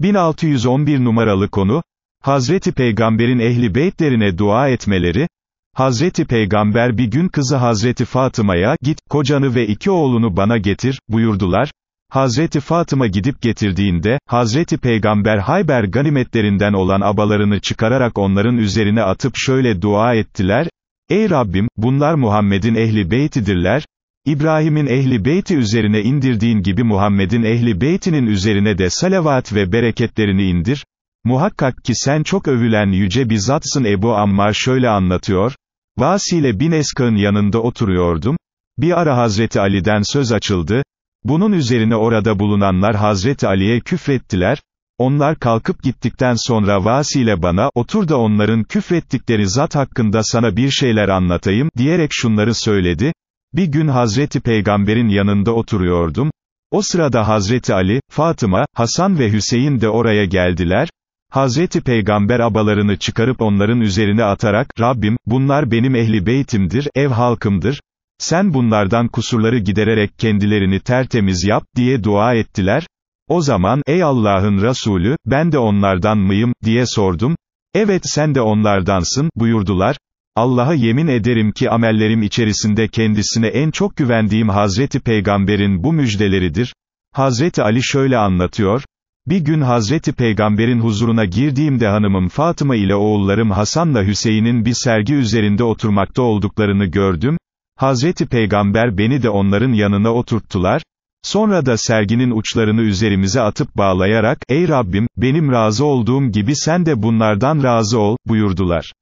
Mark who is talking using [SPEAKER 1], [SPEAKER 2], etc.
[SPEAKER 1] 1611 numaralı konu, Hazreti Peygamber'in ehli beytlerine dua etmeleri, Hazreti Peygamber bir gün kızı Hazreti Fatıma'ya, git, kocanı ve iki oğlunu bana getir, buyurdular, Hazreti Fatıma gidip getirdiğinde, Hazreti Peygamber Hayber ganimetlerinden olan abalarını çıkararak onların üzerine atıp şöyle dua ettiler, Ey Rabbim, bunlar Muhammed'in ehli beytidirler, İbrahim'in ehli beyti üzerine indirdiğin gibi Muhammed'in ehli beytinin üzerine de salavat ve bereketlerini indir. Muhakkak ki sen çok övülen yüce bir zatsın Ebu Ammar şöyle anlatıyor, Vasile bin Eska'nın yanında oturuyordum, bir ara Hazreti Ali'den söz açıldı, bunun üzerine orada bulunanlar Hazreti Ali'ye küfrettiler, onlar kalkıp gittikten sonra Vasile bana, otur da onların küfrettikleri zat hakkında sana bir şeyler anlatayım, diyerek şunları söyledi, bir gün Hazreti Peygamber'in yanında oturuyordum. O sırada Hazreti Ali, Fatıma, Hasan ve Hüseyin de oraya geldiler. Hazreti Peygamber abalarını çıkarıp onların üzerine atarak, Rabbim, bunlar benim ehli beytimdir, ev halkımdır, sen bunlardan kusurları gidererek kendilerini tertemiz yap, diye dua ettiler. O zaman, ey Allah'ın Resulü, ben de onlardan mıyım, diye sordum. Evet sen de onlardansın, buyurdular. Allah'a yemin ederim ki amellerim içerisinde kendisine en çok güvendiğim Hazreti Peygamber'in bu müjdeleridir. Hazreti Ali şöyle anlatıyor, bir gün Hazreti Peygamber'in huzuruna girdiğimde hanımım Fatıma ile oğullarım Hasan'la Hüseyin'in bir sergi üzerinde oturmakta olduklarını gördüm. Hazreti Peygamber beni de onların yanına oturttular. Sonra da serginin uçlarını üzerimize atıp bağlayarak, ''Ey Rabbim, benim razı olduğum gibi sen de bunlardan razı ol.'' buyurdular.